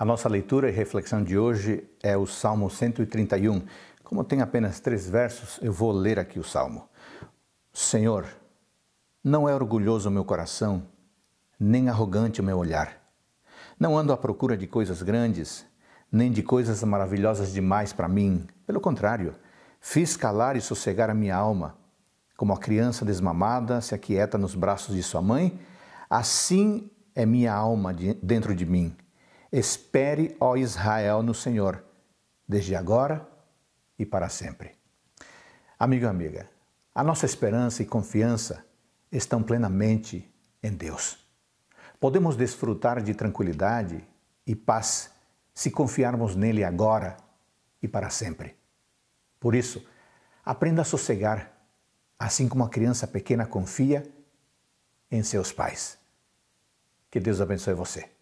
A nossa leitura e reflexão de hoje é o Salmo 131. Como tem apenas três versos, eu vou ler aqui o salmo. Senhor, não é orgulhoso o meu coração, nem arrogante o meu olhar. Não ando à procura de coisas grandes, nem de coisas maravilhosas demais para mim. Pelo contrário, fiz calar e sossegar a minha alma. Como a criança desmamada se aquieta nos braços de sua mãe, assim é minha alma dentro de mim. Espere, ó Israel, no Senhor, desde agora e para sempre. Amigo e amiga, a nossa esperança e confiança estão plenamente em Deus. Podemos desfrutar de tranquilidade e paz se confiarmos nele agora e para sempre. Por isso, aprenda a sossegar, assim como a criança pequena confia em seus pais. Que Deus abençoe você.